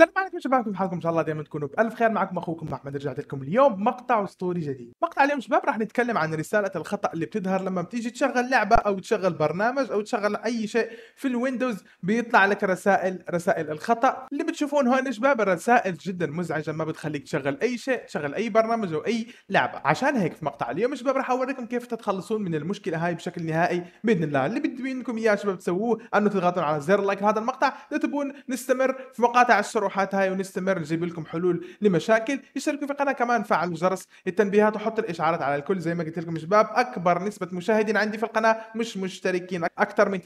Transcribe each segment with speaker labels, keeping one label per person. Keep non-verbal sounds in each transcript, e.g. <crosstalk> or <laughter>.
Speaker 1: السلام عليكم شباب كيف حالكم ان شاء الله دائما تكونوا بالف خير معكم اخوكم احمد رجعت لكم اليوم مقطع اسطوري جديد مقطع اليوم شباب راح نتكلم عن رساله الخطا اللي بتظهر لما بتيجي تشغل لعبه او تشغل برنامج او تشغل اي شيء في الويندوز بيطلع لك رسائل رسائل الخطا اللي بتشوفون هون شباب الرسائل جدا مزعجه ما بتخليك تشغل اي شيء تشغل اي برنامج او اي لعبه عشان هيك في مقطع اليوم شباب راح اوريكم كيف تتخلصون من المشكله هاي بشكل نهائي باذن الله اللي بدي منكم اياه شباب تسووه انه تضغطون على زر لايك هذا المقطع لتبون نستمر في مقاطع الطروحات هاي ونستمر نجيب لكم حلول لمشاكل اشتركوا في القناه كمان فعلوا جرس التنبيهات وحط الاشعارات على الكل زي ما قلت لكم شباب اكبر نسبه مشاهدين عندي في القناه مش مشتركين اكثر من 90%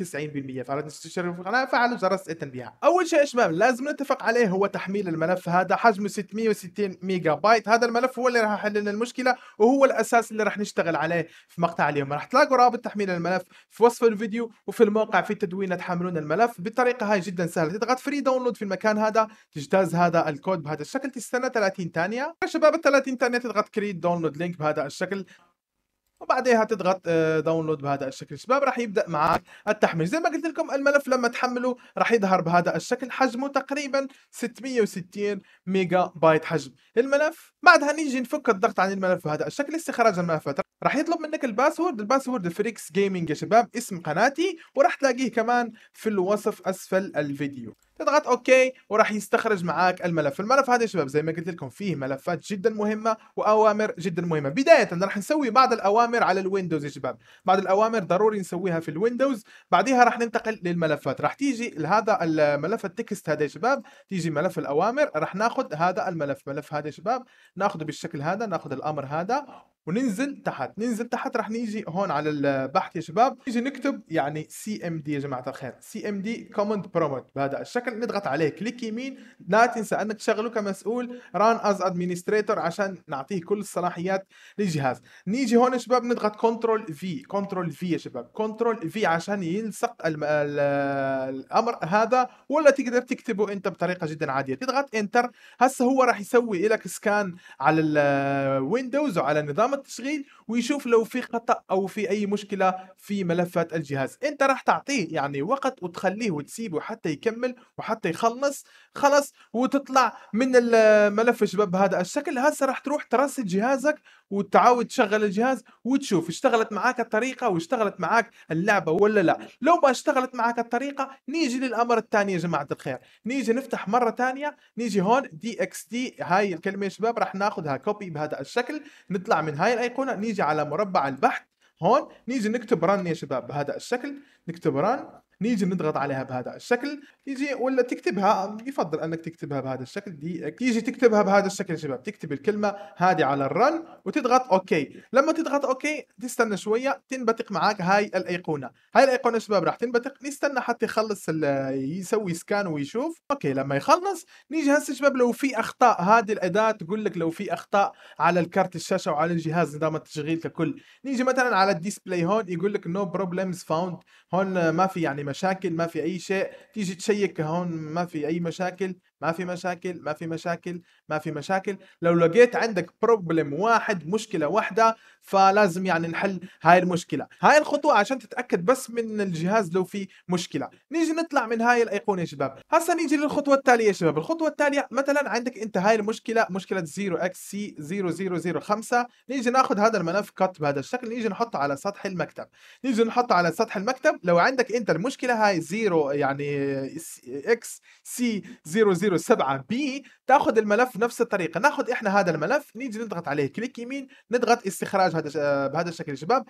Speaker 1: فلا تنسوا تشتركوا في القناه فعلوا جرس التنبيهات اول شيء شباب لازم نتفق عليه هو تحميل الملف هذا حجمه 660 ميجا بايت هذا الملف هو اللي راح يحل لنا المشكله وهو الاساس اللي راح نشتغل عليه في مقطع اليوم راح تلاقوا رابط تحميل الملف في وصف الفيديو وفي الموقع في التدوين تحملون الملف بالطريقه هاي جدا سهله تضغط فري داونلود في المكان هذا تجتاز هذا الكود بهذا الشكل تستنى 30 ثانيه يا شباب ال 30 ثانيه تضغط كريت داونلود لينك بهذا الشكل وبعدها تضغط داونلود آه، بهذا الشكل شباب راح يبدا معك التحميل زي ما قلت لكم الملف لما تحمله راح يظهر بهذا الشكل حجمه تقريبا 660 ميجا بايت حجم الملف بعدها نيجي نفك الضغط عن الملف بهذا الشكل استخراج الملفات راح يطلب منك الباسورد الباسورد فريكس جيمنج يا شباب اسم قناتي وراح تلاقيه كمان في الوصف اسفل الفيديو تضغط اوكي وراح يستخرج معاك الملف الملف هذا يا شباب زي ما قلت لكم فيه ملفات جدا مهمه واوامر جدا مهمه بدايه راح نسوي بعض الاوامر على الويندوز يا شباب بعض الاوامر ضروري نسويها في الويندوز بعدها راح ننتقل للملفات راح تيجي لهذا الملف التكست هذا يا شباب تيجي ملف الاوامر راح ناخذ هذا الملف ملف هذا يا شباب ناخذه بالشكل هذا ناخذ الامر هذا وننزل تحت ننزل تحت رح نيجي هون على البحث يا شباب نيجي نكتب يعني سي ام دي يا جماعه الخير سي ام دي كوماند برومت بهذا الشكل نضغط عليه كليك يمين لا تنسى انك تشغله كمسؤول ران از ادمنستريتور عشان نعطيه كل الصلاحيات للجهاز نيجي هون يا شباب نضغط كنترول في كنترول في يا شباب كنترول في عشان يلصق الم... ال... الامر هذا ولا تقدر تكتبه انت بطريقه جدا عاديه تضغط انتر هسه هو راح يسوي لك سكان على الويندوز وعلى نظام Ramat Srin ويشوف لو في خطا او في اي مشكله في ملفات الجهاز انت راح تعطيه يعني وقت وتخليه وتسيبه حتى يكمل وحتى يخلص خلص وتطلع من الملف الشباب بهذا الشكل هسه راح تروح ترسل جهازك وتعاود تشغل الجهاز وتشوف اشتغلت معاك الطريقه واشتغلت معاك اللعبه ولا لا لو ما اشتغلت معاك الطريقه نيجي للامر الثاني يا جماعه الخير نيجي نفتح مره ثانيه نيجي هون دي اكس دي هاي الكلمه يا شباب راح ناخذها كوبي بهذا الشكل نطلع من هاي الايقونه نيجي نيجي على مربع البحث هون نيجي نكتب ران يا شباب بهذا الشكل نكتب ران نيجي نضغط عليها بهذا الشكل يجي ولا تكتبها يفضل انك تكتبها بهذا الشكل دي تيجي تكتبها بهذا الشكل يا شباب تكتب الكلمه هذه على الرن وتضغط اوكي لما تضغط اوكي تستنى شويه تنبتق معاك هاي الايقونه هاي الايقونه يا شباب راح تنبتق نستنى حتى يخلص يسوي سكان ويشوف اوكي لما يخلص نيجي هسه شباب لو في اخطاء هذه الاداه تقول لك لو في اخطاء على الكارت الشاشه وعلى الجهاز نظام التشغيل ككل نيجي مثلا على الديسبلاي هون يقول لك نو بروبلمز فاوند هون ما في يعني مشاكل ما في اي شيء تيجي تشيك هون ما في اي مشاكل ما في مشاكل ما في مشاكل ما في مشاكل لو لقيت عندك بروبلم واحد مشكله واحده فلازم يعني نحل هاي المشكله هاي الخطوه عشان تتاكد بس من الجهاز لو في مشكله نيجي نطلع من هاي الايقونه يا شباب هسا نيجي للخطوه التاليه يا شباب الخطوه التاليه مثلا عندك انت هاي المشكله مشكله 0xc0005 نيجي ناخذ هذا الملف كت بهذا الشكل نيجي نحطه على سطح المكتب نيجي نحطه على سطح المكتب لو عندك انت المشكله هاي 0 يعني xc0005 0 7 بي تاخذ الملف نفس الطريقه ناخذ احنا هذا الملف نيجي نضغط عليه كليك يمين نضغط استخراج هذا بهذا الشكل يا شباب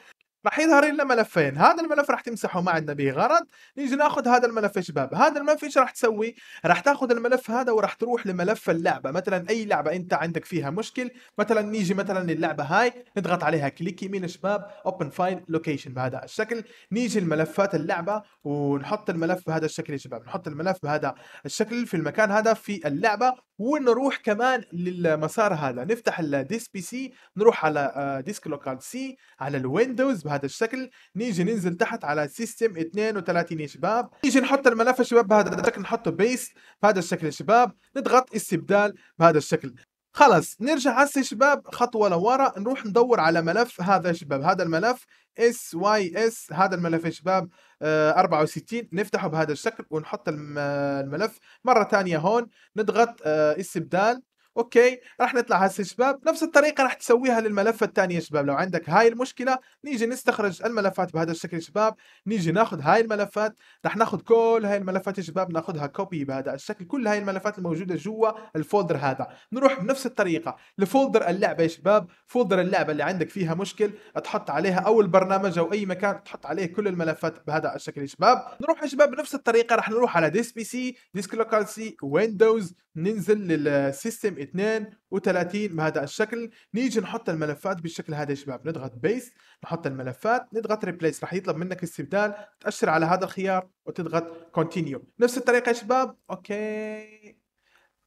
Speaker 1: راح يظهر لنا ملفين هذا الملف راح تمسحه ما عندنا به غرض نيجي ناخذ هذا الملف يا شباب هذا الملف ايش راح تسوي راح تاخذ الملف هذا وراح تروح لملف اللعبه مثلا اي لعبه انت عندك فيها مشكل مثلا نيجي مثلا للعبه هاي نضغط عليها كليك يمين يا شباب اوبن فايل لوكيشن بهذا الشكل نيجي لملفات اللعبه ونحط الملف بهذا الشكل يا شباب نحط الملف بهذا الشكل في المكان هذا في اللعبه ونروح كمان للمسار هذا نفتح الديس بي سي نروح على آه، ديسك لوكال سي على الويندوز بهذا الشكل نيجي ننزل تحت على سيستم 32 يا شباب نيجي نحط الملف يا شباب بهذا الشكل نحطه بيست بهذا الشكل يا شباب نضغط استبدال بهذا الشكل خلاص نرجع هسه شباب خطوة لورا نروح ندور على ملف هذا شباب هذا الملف اس واي اس هذا الملف يا شباب 64 آه، نفتحه بهذا الشكل ونحط الملف مرة ثانية هون نضغط آه، استبدال اوكي راح نطلع هسه شباب نفس الطريقه راح تسويها الثاني يا شباب لو عندك هاي المشكله نيجي نستخرج الملفات بهذا الشكل شباب نيجي ناخذ هاي الملفات راح ناخذ كل هاي الملفات شباب ناخذها كوبي بهذا الشكل كل هاي الملفات الموجوده جوا الفولدر هذا نروح بنفس الطريقه لفولدر اللعبه يا شباب فولدر اللعبه اللي عندك فيها مشكل تحط عليها او البرنامج او اي مكان تحط عليه كل الملفات بهذا الشكل يا شباب نروح يا شباب بنفس الطريقه راح نروح على ديس بي سي ديسك لوكال سي ويندوز ننزل للسيستم 32 بهذا الشكل نيجي نحط الملفات بالشكل هذا يا شباب نضغط بيست نحط الملفات نضغط ريبليس راح يطلب منك استبدال تأشر على هذا الخيار وتضغط كونتينيو نفس الطريقه يا شباب اوكي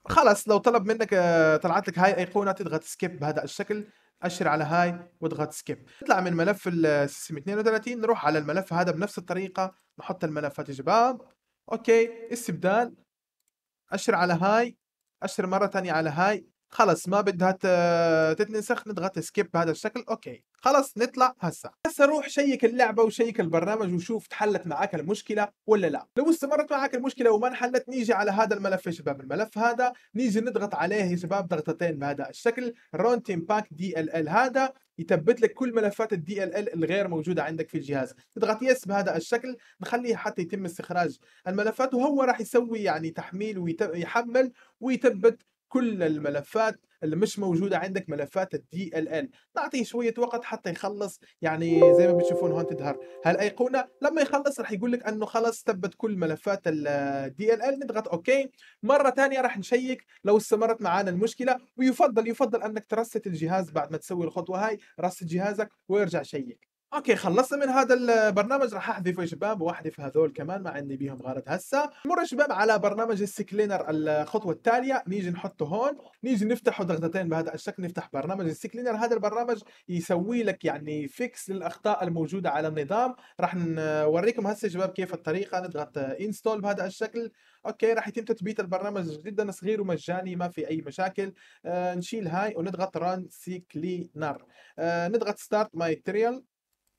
Speaker 1: خلاص لو طلب منك آه، طلعت لك هاي ايقونه تضغط سكيب بهذا الشكل اشر على هاي واضغط سكيب نطلع من ملف السيستم آه، 32 نروح على الملف هذا بنفس الطريقه نحط الملفات يا شباب اوكي استبدال اشر على هاي اشر مره ثانيه على هاي خلص ما بدها آه، تتنسخ نضغط سكيب بهذا الشكل اوكي خلص نطلع هسا هسا روح شيك اللعبه وشيك البرنامج وشوف تحلت معك المشكله ولا لا لو استمرت معك المشكله وما انحلت نيجي على هذا الملف يا شباب الملف هذا نيجي نضغط عليه يا شباب ضغطتين بهذا الشكل رون تيم باك دي ال ال هذا يثبت لك كل ملفات الدي ال ال الغير موجوده عندك في الجهاز تضغط يس بهذا الشكل نخليه حتى يتم استخراج الملفات وهو راح يسوي يعني تحميل ويحمل ويثبت كل الملفات اللي مش موجوده عندك ملفات الدي ال ال نعطيه شويه وقت حتى يخلص يعني زي ما بتشوفون هون تظهر هالايقونه لما يخلص راح يقول لك انه خلص ثبت كل ملفات الدي ال ال نضغط اوكي مره ثانيه راح نشيك لو استمرت معانا المشكله ويفضل يفضل انك ترست الجهاز بعد ما تسوي الخطوه هاي رست جهازك ويرجع شيك اوكي خلصنا من هذا البرنامج راح احذفه شباب واحذف هذول كمان مع اني بيهم غرض هسه نمر شباب على برنامج السكلينر الخطوه التاليه نيجي نحطه هون نيجي نفتحه ضغطتين بهذا الشكل نفتح برنامج السكلينر هذا البرنامج يسوي لك يعني فيكس للاخطاء الموجوده على النظام راح نوريكم هسه شباب كيف الطريقه نضغط انستول بهذا الشكل اوكي راح يتم تثبيت البرنامج جدا صغير ومجاني ما في اي مشاكل آه نشيل هاي ونضغط ران سيكلينر آه نضغط ستارت ماي تريال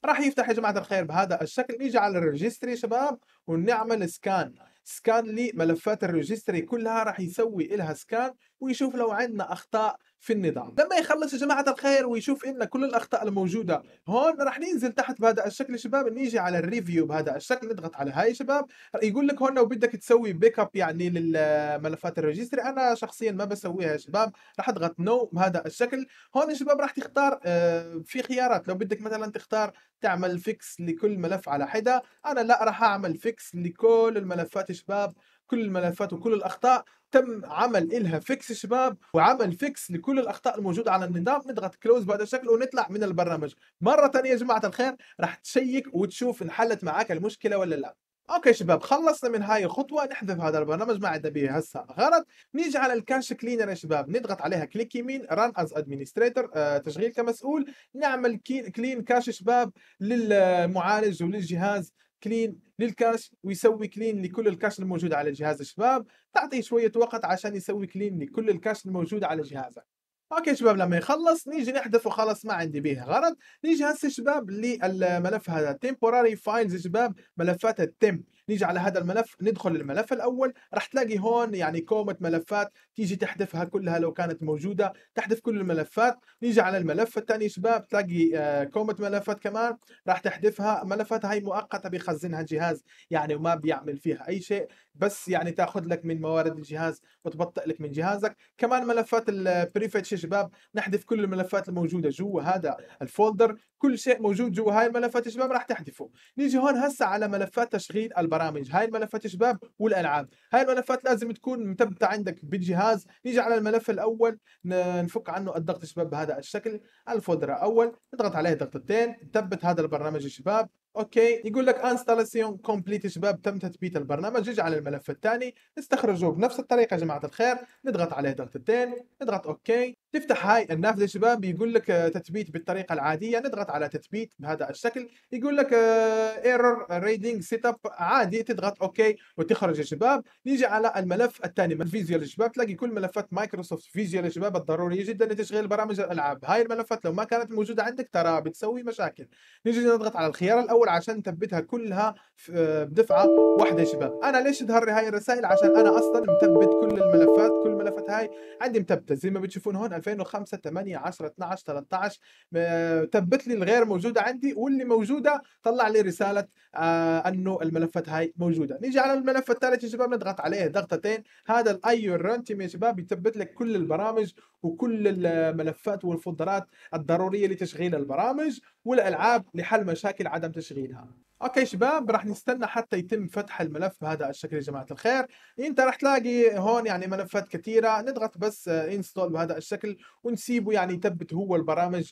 Speaker 1: راح يفتح يا جماعه الخير بهذا الشكل نيجي على الريجستري شباب ونعمل سكان سكان لملفات الريجستري كلها راح يسوي لها سكان ويشوف لو عندنا اخطاء في النظام لما يخلص يا جماعه الخير ويشوف ان كل الاخطاء الموجوده هون راح ننزل تحت بهذا الشكل يا شباب نيجي على الريفيو بهذا الشكل نضغط على هاي يا شباب يقول لك هون لو بدك تسوي بيك اب يعني للملفات الريجستري انا شخصيا ما بسويها يا شباب راح اضغط نو no بهذا الشكل هون يا شباب راح تختار آه، في خيارات لو بدك مثلا تختار تعمل فيكس لكل ملف على حده انا لا راح اعمل فيكس لكل الملفات يا شباب كل الملفات وكل الاخطاء تم عمل إلها فيكس شباب وعمل فيكس لكل الأخطاء الموجودة على النظام نضغط كلوز بهذا الشكل ونطلع من البرنامج مرة ثانية يا جماعة الخير راح تشيك وتشوف انحلت معاك المشكلة ولا لا اوكي شباب خلصنا من هاي الخطوه نحذف هذا البرنامج ما عندنا به هسه غلط نيجي على الكاش كلينر يا شباب نضغط عليها كليك يمين ران از ادمنستريتور تشغيل كمسؤول نعمل كلين كاش شباب للمعالج وللجهاز كلين للكاش ويسوي كلين لكل الكاش الموجود على الجهاز الشباب تعطيه شويه وقت عشان يسوي كلين لكل الكاش الموجود على جهازك اوكي شباب لما يخلص نيجي نحذف وخلاص ما عندي به غرض نيجي هسه شباب للملف هذا temporary files شباب ملفات التمب نيجي على هذا الملف ندخل الملف الاول راح تلاقي هون يعني كومه ملفات تيجي تحذفها كلها لو كانت موجوده تحذف كل الملفات نيجي على الملف الثاني شباب تلاقي آه، كومه ملفات كمان راح تحذفها ملفات هاي مؤقته بيخزنها الجهاز يعني وما بيعمل فيها اي شيء بس يعني تاخذ لك من موارد الجهاز وتبطئ لك من جهازك كمان ملفات البريفتش شباب نحذف كل الملفات الموجوده جوا هذا الفولدر كل شيء موجود جوا هاي الملفات الشباب راح تحذفه نيجي هون هسه على ملفات تشغيل البرامج هاي الملفات الشباب والالعاب هاي الملفات لازم تكون مثبته عندك بالجهاز نيجي على الملف الاول نفك عنه الضغط شباب بهذا الشكل الفولدر الاول نضغط عليه ضغطتين نثبت هذا البرنامج شباب اوكي يقول لك انستالاسيون كومبليت شباب تم تثبيت البرنامج يجي على الملف الثاني نستخرجه بنفس الطريقه يا جماعه الخير نضغط عليه ضغطتين نضغط اوكي تفتح هاي النافذه شباب يقول لك آه، تثبيت بالطريقه العاديه نضغط على تثبيت بهذا الشكل يقول لك ايرور ريدنج سيت اب عادي تضغط اوكي وتخرج يا شباب نيجي على الملف الثاني من فيزيوال شباب تلاقي كل ملفات مايكروسوفت فيزيوال يا شباب الضروريه جدا لتشغيل برامج الالعاب هاي الملفات لو ما كانت موجوده عندك ترى بتسوي مشاكل نيجي نضغط على الخيار الاول عشان نثبتها كلها آه، بدفعه واحده يا شباب انا ليش تظهر لي هاي الرسائل عشان انا اصلا مثبت كل الملفات كل الملفات هاي عندي مثبته زي ما بتشوفون هون 2005 8 10 12 13 ثبت لي الغير موجوده عندي واللي موجوده طلع لي رساله آه انه الملفات هاي موجوده نيجي على الملف الثالث يا شباب نضغط عليه ضغطتين هذا الاي رنتيم يا شباب يثبت لك كل البرامج وكل الملفات والفولدرات الضروريه لتشغيل البرامج والالعاب لحل مشاكل عدم تشغيلها اوكي شباب راح نستنى حتى يتم فتح الملف بهذا الشكل يا جماعه الخير انت راح تلاقي هون يعني ملفات كثيره نضغط بس انستول بهذا الشكل ونسيبه يعني يثبت هو البرامج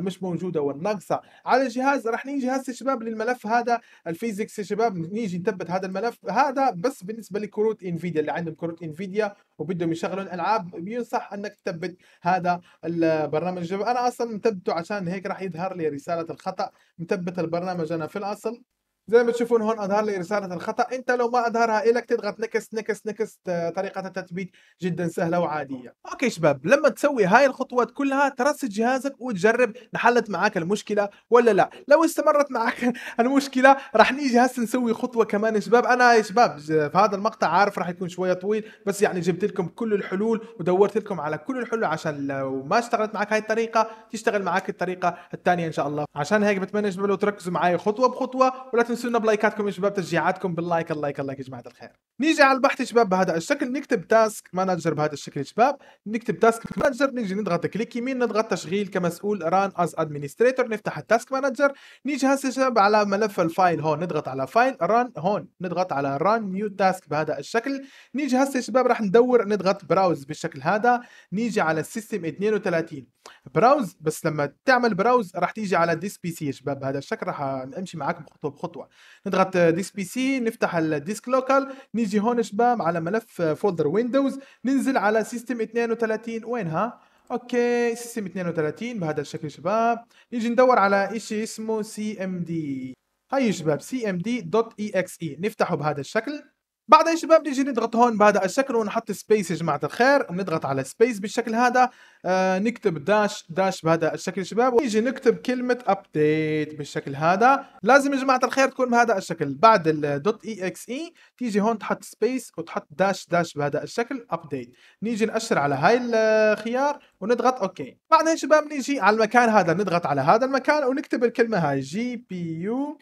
Speaker 1: مش موجوده والناقصه على الجهاز راح نيجي هسه شباب للملف هذا الفيزيكس يا شباب نيجي نثبت هذا الملف هذا بس بالنسبه لكروت انفيديا اللي عندهم كروت انفيديا وبدهم يشغلون العاب بينصح انك تثبت هذا البرنامج انا اصلا مثبته عشان هيك راح يظهر لي رساله الخطا مثبت البرنامج انا في الاصل زي ما تشوفون هون اظهر لي رساله الخطا انت لو ما اظهرها لك تضغط نكست نكست نكست آه، طريقه التثبيت جدا سهله وعاديه اوكي شباب لما تسوي هاي الخطوات كلها ترست جهازك وتجرب نحلت معك المشكله ولا لا لو استمرت معك <laughs> المشكله راح نيجي هسه نسوي خطوه كمان يا شباب انا يا شباب في هذا المقطع عارف راح يكون شويه طويل بس يعني جبت لكم كل الحلول ودورت لكم على كل الحلول عشان لو ما اشتغلت معك هاي الطريقه تشتغل معك الطريقه الثانيه ان شاء الله عشان هيك بتمنى شباب لو تركزوا معي خطوه بخطوه ولا تنسونا بلايكاتكم يا شباب تشجيعاتكم باللايك اللايك اللايك يا جماعه الخير نيجي على البحث يا شباب بهذا الشكل نكتب تاسك مانجر بهذا الشكل يا شباب نكتب تاسك مانجر نيجي نضغط كليك يمين نضغط تشغيل كمسؤول ران از ادمنستريتور نفتح التاسك مانجر نيجي هسه يا شباب على ملف الفايل هون نضغط على فايل ران هون نضغط على ران نيو تاسك بهذا الشكل نيجي هسه يا شباب راح ندور نضغط براوز بالشكل هذا نيجي على السيستم 32 براوز بس لما تعمل براوز راح تيجي على ديس بي سي يا شباب بهذا الشكل راح امشي معاكم خطوه بخطوه نضغط ديسك بي سي نفتح الديسك لوكال نيجي هون شباب على ملف فولدر ويندوز ننزل على سيستم 32 وينها اوكي سيستم 32 بهذا الشكل شباب نيجي ندور على شيء اسمه سي ام دي هاي شباب cmd.exe e. نفتحه بهذا الشكل بعدها يا شباب نيجي نضغط هون بهذا الشكل ونحط سبيس يا جماعه الخير بنضغط على سبيس بالشكل هذا آه نكتب داش داش بهذا الشكل يا شباب ونيجي نكتب كلمه ابديت بالشكل هذا لازم يا جماعه الخير تكون بهذا الشكل بعد الدوت اي اكس اي تيجي هون تحط سبيس وتحط داش داش بهذا الشكل ابديت نيجي ناشر على هاي الخيار ونضغط اوكي بعدها يا شباب نيجي على المكان هذا نضغط على هذا المكان ونكتب الكلمه هاي جي بي يو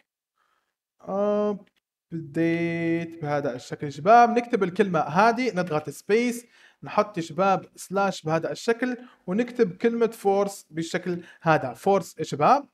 Speaker 1: آه، بديت بهذا الشكل شباب نكتب الكلمة هذه نضغط سبيس نحط شباب سلاش بهذا الشكل ونكتب كلمة فورس بالشكل هذا فورس شباب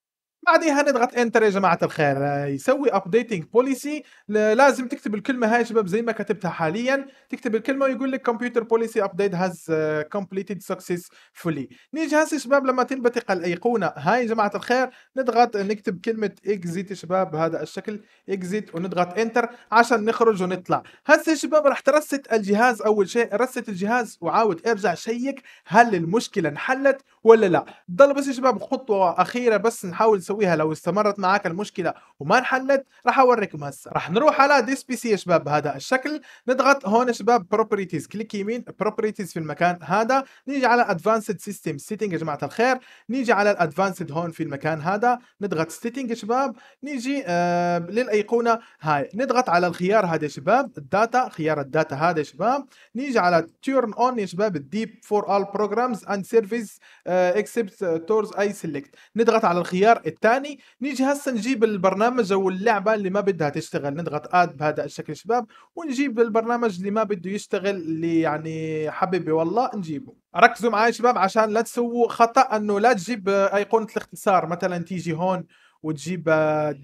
Speaker 1: بعدها نضغط انتر يا جماعه الخير آه، يسوي ابديتنج بوليسي لازم تكتب الكلمه هاي شباب زي ما كتبتها حاليا تكتب الكلمه ويقول لك كمبيوتر بوليسي ابديت هاز كومبليتد سكسسفولي نيجي هسه شباب لما تنبثق الايقونه هاي يا جماعه الخير نضغط نكتب كلمه اكزيت شباب بهذا الشكل اكزيت ونضغط انتر عشان نخرج ونطلع هسه شباب راح ترست الجهاز اول شيء رست الجهاز وعاود ارجع شيك هل المشكله انحلت ولا لا ضل بس يا شباب خطوه اخيره بس نحاول تسويها لو استمرت معك المشكله وما انحلت راح اوريكم هسه راح نروح على ديس بي سي يا شباب بهذا الشكل نضغط هون شباب بروبريتيز كليك يمين بروبريتيز في المكان هذا نيجي على ادفانسد سيستم سيتنج يا جماعه الخير نيجي على الادفانسد هون في المكان هذا نضغط سيتنج يا شباب نيجي آه للايقونه هاي نضغط على الخيار هذا يا شباب الداتا خيار الداتا هذا يا شباب نيجي على تيرن اون يا شباب الديب فور all programs and service اكسبت آه، except اي آه، tours select نضغط على الخيار الثاني نيجي هسه نجيب البرنامج او اللعبه اللي ما بدها تشتغل نضغط اد بهذا الشكل شباب ونجيب البرنامج اللي ما بده يشتغل اللي يعني حبيبي والله نجيبه ركزوا معي شباب عشان لا تسووا خطا انه لا تجيب ايقونه الاختصار مثلا تيجي هون وتجيب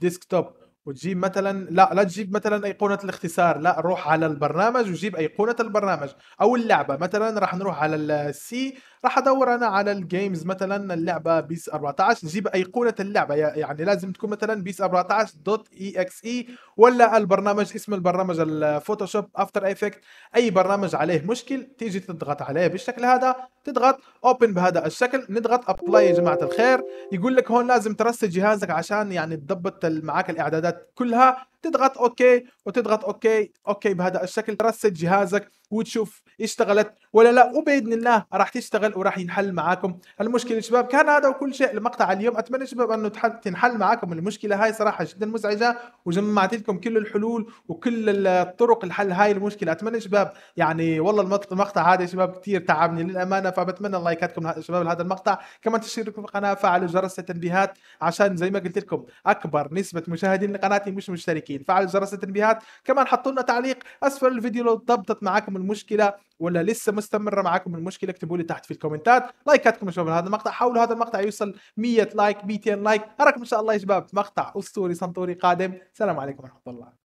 Speaker 1: ديسكتوب وتجيب مثلا لا لا تجيب مثلا ايقونه الاختصار لا روح على البرنامج وجيب ايقونه البرنامج او اللعبه مثلا راح نروح على السي راح ادور انا على الجيمز مثلا اللعبه بيس 14 جيب ايقونه اللعبه يعني لازم تكون مثلا بيس 14 دوت اي اكس اي ولا البرنامج اسم البرنامج الفوتوشوب افتر ايفكت اي برنامج عليه مشكل تيجي تضغط عليه بالشكل هذا تضغط اوبن بهذا الشكل نضغط ابلاي يا جماعه الخير يقول لك هون لازم ترسل جهازك عشان يعني تضبط معاك الاعدادات كلها تضغط اوكي وتضغط اوكي اوكي بهذا الشكل ترست جهازك وتشوف اشتغلت ولا لا وباذن الله راح تشتغل وراح ينحل معاكم المشكله شباب كان هذا وكل شيء المقطع اليوم اتمنى شباب انه تنحل معاكم المشكله هاي صراحه جدا مزعجه وجمعت لكم كل الحلول وكل الطرق لحل هاي المشكله اتمنى شباب يعني والله المقطع هذا شباب كثير تعبني للامانه فبتمنى لايكاتكم شباب لهذا المقطع كمان تشتركوا في القناه فعلوا جرس التنبيهات عشان زي ما قلت لكم اكبر نسبه مشاهدين لقناتي مش مشتركين اكيد فعل جرس التنبيهات كمان حطوا لنا تعليق اسفل الفيديو لو ضبطت معاكم المشكله ولا لسه مستمره معاكم المشكله اكتبوا لي تحت في الكومنتات لايكاتكم يا شباب هذا المقطع حاولوا هذا المقطع يوصل 100 لايك 200 لايك اراكم ان شاء الله يا شباب مقطع اسطوري سنطوري قادم السلام عليكم ورحمه الله